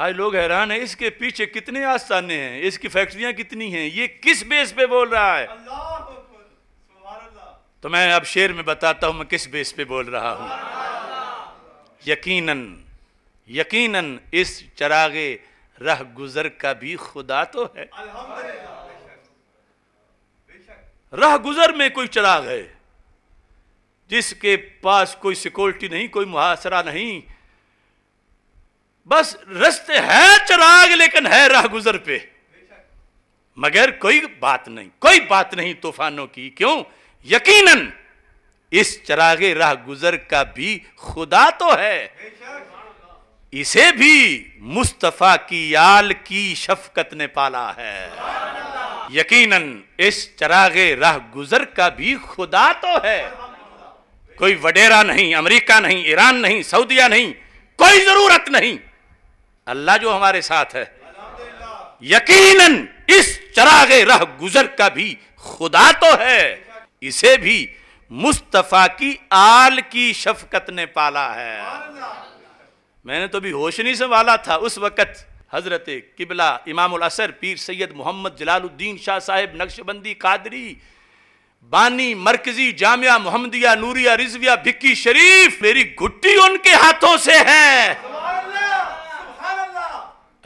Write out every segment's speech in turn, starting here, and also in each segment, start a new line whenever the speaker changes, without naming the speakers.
आज लोग हैरान है इसके पीछे कितने आस्थाने हैं इसकी फैक्ट्रियां कितनी हैं ये किस बेस पे बोल रहा है तो मैं अब शेर में बताता हूं मैं किस बेस पे बोल रहा हूं यकीनन यकीनन इस चरागे रह गुजर का भी खुदा तो है रह गुजर में कोई चराग है जिसके पास कोई सिक्योरिटी नहीं कोई मुहासरा नहीं बस रस्ते है चराग लेकिन है राह गुजर पे मगर कोई बात नहीं कोई बात नहीं तूफानों की क्यों यकीनन इस चरागे राह गुजर का भी खुदा तो है इसे भी मुस्तफ़ा की याल की शफकत ने पाला है यकीनन इस चरागे राह गुजर का भी खुदा तो है कोई वडेरा नहीं अमेरिका नहीं ईरान नहीं सऊदिया नहीं कोई जरूरत नहीं अल्लाह जो हमारे साथ है यकीनन इस चरागे रह गुजर का भी खुदा तो है इसे भी मुस्तफ़ा की आल की शफकत ने पाला है मैंने तो भी होशनी से वाला था उस वक़्त हज़रत किबला इमाम असर पीर सैयद मोहम्मद जलालुद्दीन शाह साहेब नक्शबंदी कादरी बानी मरकजी जामिया मोहम्मदिया नूरिया रिजविया भिक्की शरीफ मेरी घुट्टी उनके हाथों से है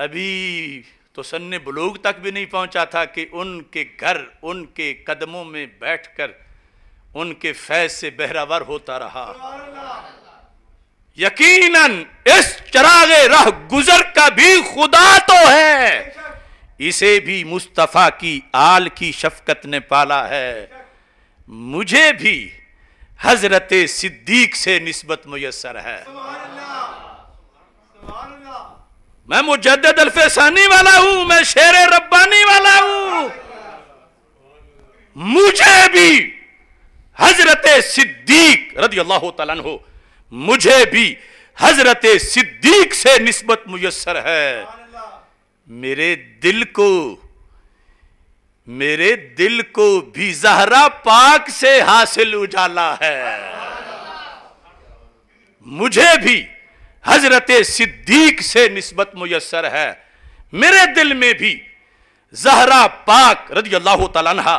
अभी तो सन्न बलोग तक भी नहीं पहुंचा था कि उनके घर उनके कदमों में बैठकर उनके फैज से बहरावर होता रहा यकीनन इस चरागे राह गुजर का भी खुदा तो है इसे भी मुस्तफ़ा की आल की शफकत ने पाला है मुझे भी हजरत सिद्दीक से नस्बत मयसर है मैं मुजद अल्फानी वाला हूं मैं शेर रब्बानी वाला हूं मुझे भी हजरत सिद्दीक रदी अल्लाह तला हो मुझे भी हजरत सिद्दीक से निस्बत मुयसर है मेरे दिल को मेरे दिल को भी जहरा पाक से हासिल उजाला है मुझे भी हजरत सिद्दीक से नस्बत मुयसर है मेरे दिल में भी जहरा पाक रजी अल्लाह तला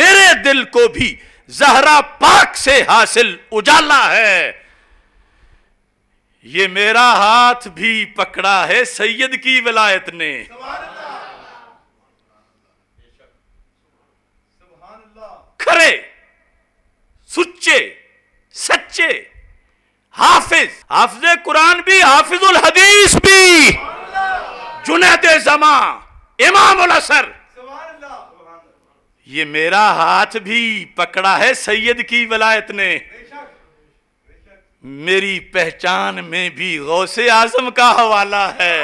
मेरे दिल को भी जहरा पाक से हासिल उजाला है ये मेरा हाथ भी पकड़ा है सैयद की विलायत ने खरे सुच्चे सच्चे हाफिज हाफिज कुरान भी हाफिजुल हदीस भी जुनेद जमा इमाम असर ये मेरा हाथ भी पकड़ा है सैयद की वलायत ने मेरी पहचान में भी गौसे आजम का हवाला है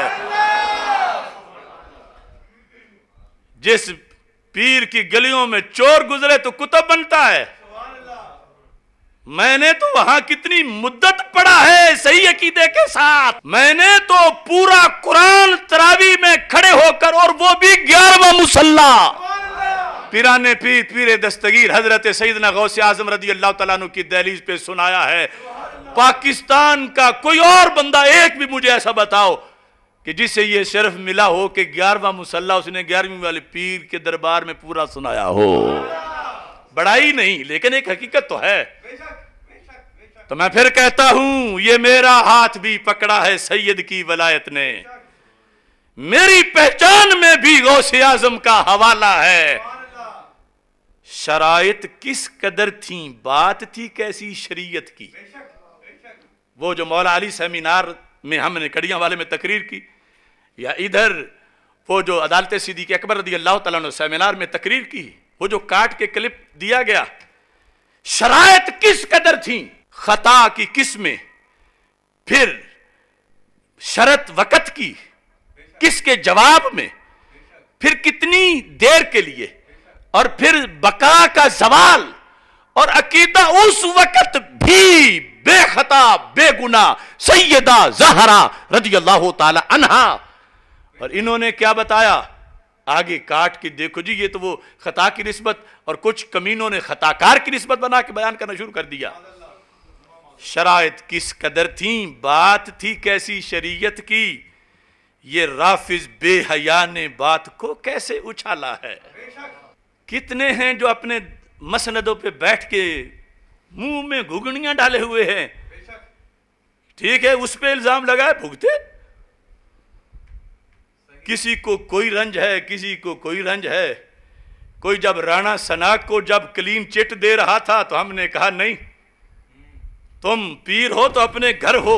जिस पीर की गलियों में चोर गुजरे तो कुतब बनता है मैंने तो वहां कितनी मुद्दत पड़ा है सही अकीदे के साथ मैंने तो पूरा कुरान तरावी में खड़े होकर और वो भी ग्यारहवा मुसल्ला पीराने पीर पीरे दस्तगीर हजरत सईदना गौसे आजम रजी अल्लाह तला की दहलीज पे सुनाया है पाकिस्तान का कोई और बंदा एक भी मुझे ऐसा बताओ कि जिसे ये शर्फ मिला हो कि ग्यारहवा मुसल्ला उसने ग्यारहवीं वाले पीर के दरबार में पूरा सुनाया हो बड़ाई नहीं लेकिन एक हकीकत तो है तो मैं फिर कहता हूं ये मेरा हाथ भी पकड़ा है सैयद की वलायत ने मेरी पहचान में भी गौसे आजम का हवाला है शराइत किस कदर थी बात थी कैसी शरीयत की वो जो मौला अली सेमिनार में हमने कड़िया वाले में तकरीर की या इधर वो जो अदालत सिद्दीक अकबर रदी अल्लाह तला सेमिनार में तकरीर की वो जो काट के क्लिप दिया गया शरायत किस कदर थी खता की किस में फिर शरत वकत की किसके जवाब में फिर कितनी देर के लिए और फिर बका का सवाल और अकीदा उस वक़्त भी बेखता बेगुना सैयदा जहरा रजी अल्लाह तला अनहा और इन्होंने क्या बताया आगे काट के देखो जी ये तो वो खता की नस्बत और कुछ कमीनों ने खताकार की नस्बत बना के बयान करना शुरू कर दिया शरात किस कदर थी बात थी कैसी शरीयत की ये राफिज बेहया ने बात को कैसे उछाला है कितने हैं जो अपने मसनदों पे बैठ के मुंह में घुगड़ियां डाले हुए हैं ठीक है उस पर इल्जाम लगाए भुगते किसी को कोई रंज है किसी को कोई रंज है कोई जब राणा सनाक को जब क्लीन चिट दे रहा था तो हमने कहा नहीं तुम पीर हो तो अपने घर हो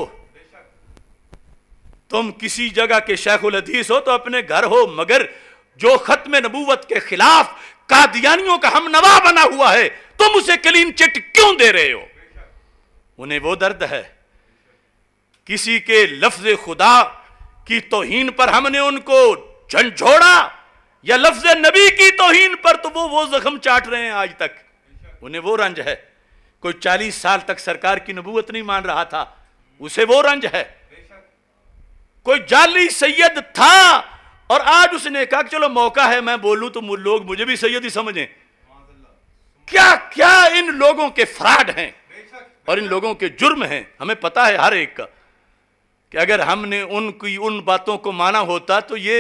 तुम किसी जगह के शेखुल हदीस हो तो अपने घर हो मगर जो खत्म नबूवत के खिलाफ कादियानियों का हम नवा बना हुआ है तुम उसे क्लीन चिट क्यों दे रहे हो उन्हें वो दर्द है किसी के लफ्ज खुदा की तोहीन पर हमने उनको झंझोड़ा या लफ्ज नबी की तोहन पर तो वो वो जख्म चाट रहे हैं आज तक उन्हें वो रंज है कोई चालीस साल तक सरकार की नबूत नहीं मान रहा था उसे वो रंज है कोई जाली सैयद था और आज उसने कहा चलो मौका है मैं बोलूं तो लोग मुझे भी सैयद ही समझें क्या क्या इन लोगों के फ्रॉड हैं और इन लोगों के जुर्म हैं हमें पता है हर एक का कि अगर हमने उनकी उन बातों को माना होता तो ये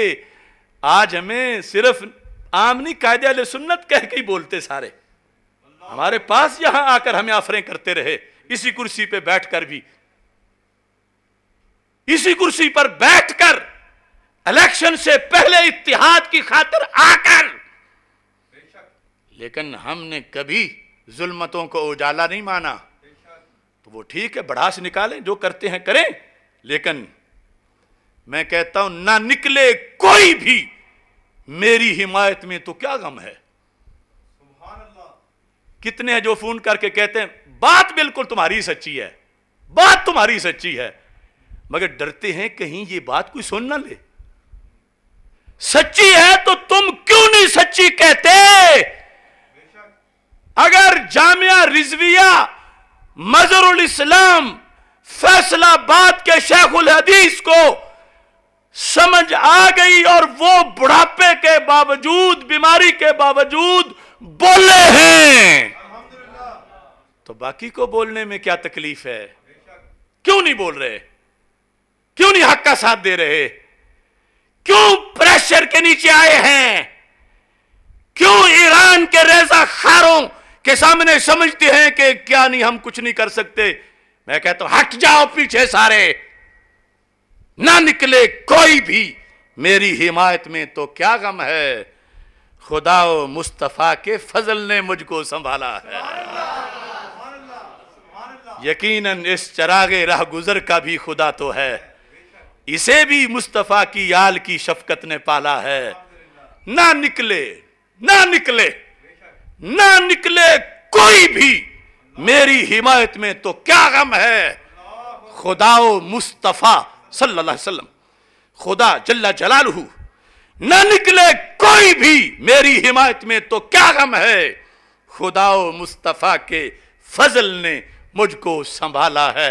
आज हमें सिर्फ आमनी कायदे सुन्नत कह के ही बोलते सारे हमारे पास यहां आकर हमें आफरें करते रहे इसी कुर्सी पे बैठकर भी इसी कुर्सी पर बैठकर इलेक्शन से पहले इतिहाद की खातर आकर लेकिन हमने कभी जुल्मतों को उजाला नहीं माना तो वो ठीक है बढ़ास निकालें जो करते हैं करें लेकिन मैं कहता हूं ना निकले कोई भी मेरी हिमायत में तो क्या गम है कितने हैं जो फोन करके कहते हैं बात बिल्कुल तुम्हारी सच्ची है बात तुम्हारी सच्ची है मगर डरते हैं कहीं ये बात कोई सुन ना ले सच्ची है तो तुम क्यों नहीं सच्ची कहते अगर जामिया रिजविया मजरुल इस्लाम फैसलाबाद के शेखुल हदीस को समझ आ गई और वो बुढ़ापे के बावजूद बीमारी के बावजूद बोले हैं तो बाकी को बोलने में क्या तकलीफ है क्यों नहीं बोल रहे क्यों नहीं हक का साथ दे रहे क्यों प्रेशर के नीचे आए हैं क्यों ईरान के रेजा खारों के सामने समझते हैं कि क्या नहीं हम कुछ नहीं कर सकते मैं कहता हूं हट जाओ पीछे सारे ना निकले कोई भी मेरी हिमायत में तो क्या गम है खुदा मुस्तफ़ा के फजल ने मुझको संभाला है यकीनन इस चरागे राह गुजर का भी खुदा तो है इसे भी मुस्तफ़ा की याल की शफकत ने पाला है ना निकले ना निकले ना निकले कोई भी मेरी हिमायत में तो क्या गम है खुदाओ मुस्तफ़ा सल्लल्लाहु अलैहि वसल्लम खुदा जल्ला जलालहू न निकले कोई भी मेरी हिमायत में तो क्या गम है खुदाओ मुस्तफ़ा के फजल ने मुझको संभाला है